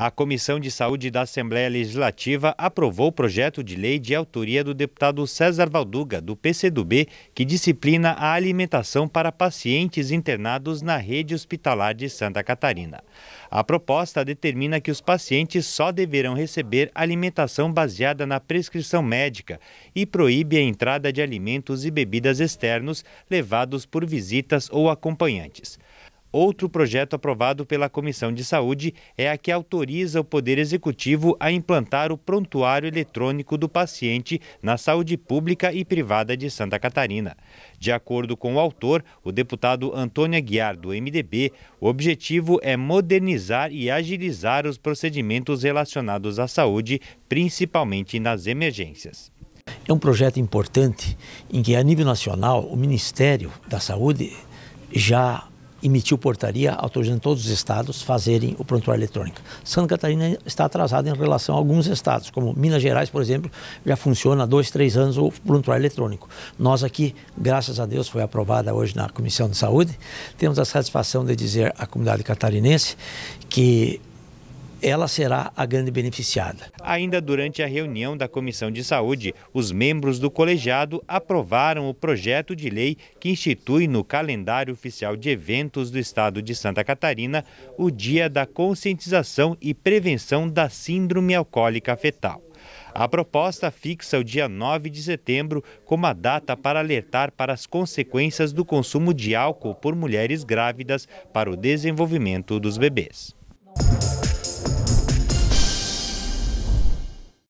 A Comissão de Saúde da Assembleia Legislativa aprovou o projeto de lei de autoria do deputado César Valduga, do PCdoB, que disciplina a alimentação para pacientes internados na rede hospitalar de Santa Catarina. A proposta determina que os pacientes só deverão receber alimentação baseada na prescrição médica e proíbe a entrada de alimentos e bebidas externos levados por visitas ou acompanhantes. Outro projeto aprovado pela Comissão de Saúde é a que autoriza o Poder Executivo a implantar o prontuário eletrônico do paciente na saúde pública e privada de Santa Catarina. De acordo com o autor, o deputado Antônio Aguiar, do MDB, o objetivo é modernizar e agilizar os procedimentos relacionados à saúde, principalmente nas emergências. É um projeto importante em que, a nível nacional, o Ministério da Saúde já emitiu portaria autorizando todos os estados fazerem o prontuário eletrônico. Santa Catarina está atrasada em relação a alguns estados, como Minas Gerais, por exemplo, já funciona há dois, três anos o prontuário eletrônico. Nós aqui, graças a Deus, foi aprovada hoje na Comissão de Saúde, temos a satisfação de dizer à comunidade catarinense que ela será a grande beneficiada. Ainda durante a reunião da Comissão de Saúde, os membros do colegiado aprovaram o projeto de lei que institui no calendário oficial de eventos do estado de Santa Catarina o Dia da Conscientização e Prevenção da Síndrome Alcoólica Fetal. A proposta fixa o dia 9 de setembro como a data para alertar para as consequências do consumo de álcool por mulheres grávidas para o desenvolvimento dos bebês.